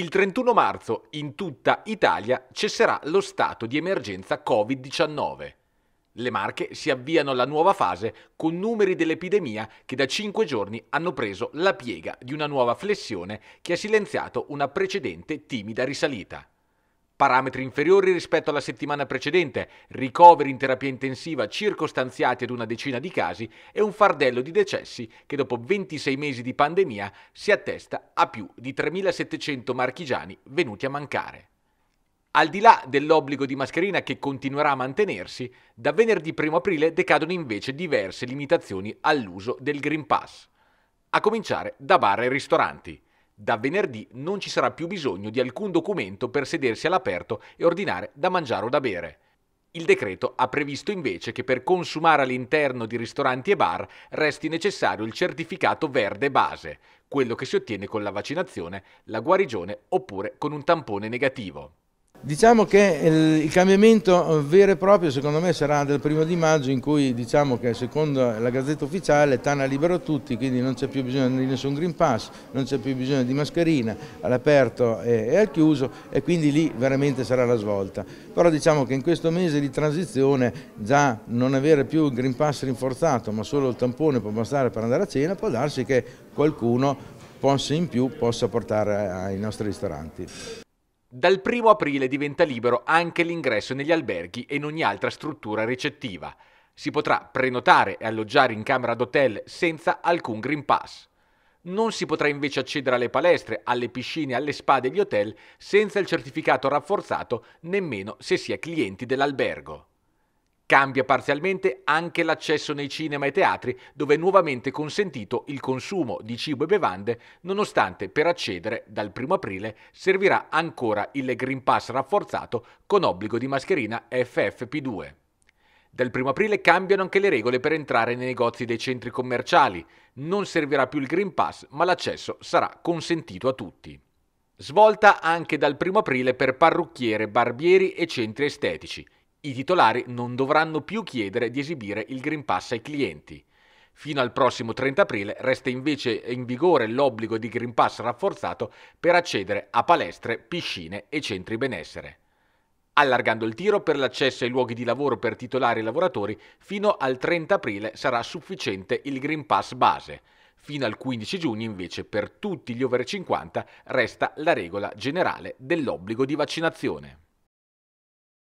Il 31 marzo in tutta Italia cesserà lo stato di emergenza Covid-19. Le Marche si avviano alla nuova fase con numeri dell'epidemia che da cinque giorni hanno preso la piega di una nuova flessione che ha silenziato una precedente timida risalita parametri inferiori rispetto alla settimana precedente, ricoveri in terapia intensiva circostanziati ad una decina di casi e un fardello di decessi che dopo 26 mesi di pandemia si attesta a più di 3.700 marchigiani venuti a mancare. Al di là dell'obbligo di mascherina che continuerà a mantenersi, da venerdì 1 aprile decadono invece diverse limitazioni all'uso del Green Pass, a cominciare da bar e ristoranti. Da venerdì non ci sarà più bisogno di alcun documento per sedersi all'aperto e ordinare da mangiare o da bere. Il decreto ha previsto invece che per consumare all'interno di ristoranti e bar resti necessario il certificato verde base, quello che si ottiene con la vaccinazione, la guarigione oppure con un tampone negativo. Diciamo che il, cambiamento eh, vero e proprio secondo me sarà del primo di maggio in cui diciamo che secondo la gazzetta ufficiale Tana libero tutti, quindi non c'è più bisogno di nessun Green Pass, non c'è più bisogno di mascherina all'aperto e, al chiuso e quindi lì veramente sarà la svolta. Però diciamo che in questo mese di transizione già non avere più il Green Pass rinforzato ma solo il tampone può bastare per andare a cena, può darsi che qualcuno possa in più possa portare ai nostri ristoranti. Dal 1 aprile diventa libero anche l'ingresso negli alberghi e in ogni altra struttura ricettiva. Si potrà prenotare e alloggiare in camera d'hotel senza alcun Green Pass. Non si potrà invece accedere alle palestre, alle piscine, alle spa degli hotel senza il certificato rafforzato, nemmeno se si è clienti dell'albergo. Cambia parzialmente anche l'accesso nei cinema e teatri, dove è nuovamente consentito il consumo di cibo e bevande, nonostante per accedere dal 1 aprile servirà ancora il Green Pass rafforzato con obbligo di mascherina FFP2. Dal 1 aprile cambiano anche le regole per entrare nei negozi dei centri commerciali. Non servirà più il Green Pass, ma l'accesso sarà consentito a tutti. Svolta anche dal 1 aprile per parrucchiere, barbieri e centri estetici. I titolari non dovranno più chiedere di esibire il Green Pass ai clienti. Fino al prossimo 30 aprile resta invece in vigore l'obbligo di Green Pass rafforzato per accedere a palestre, piscine e centri benessere. Allargando il tiro per l'accesso ai luoghi di lavoro per titolari e lavoratori, fino al 30 aprile sarà sufficiente il Green Pass base. Fino al 15 giugno invece per tutti gli over 50 resta la regola generale dell'obbligo di vaccinazione.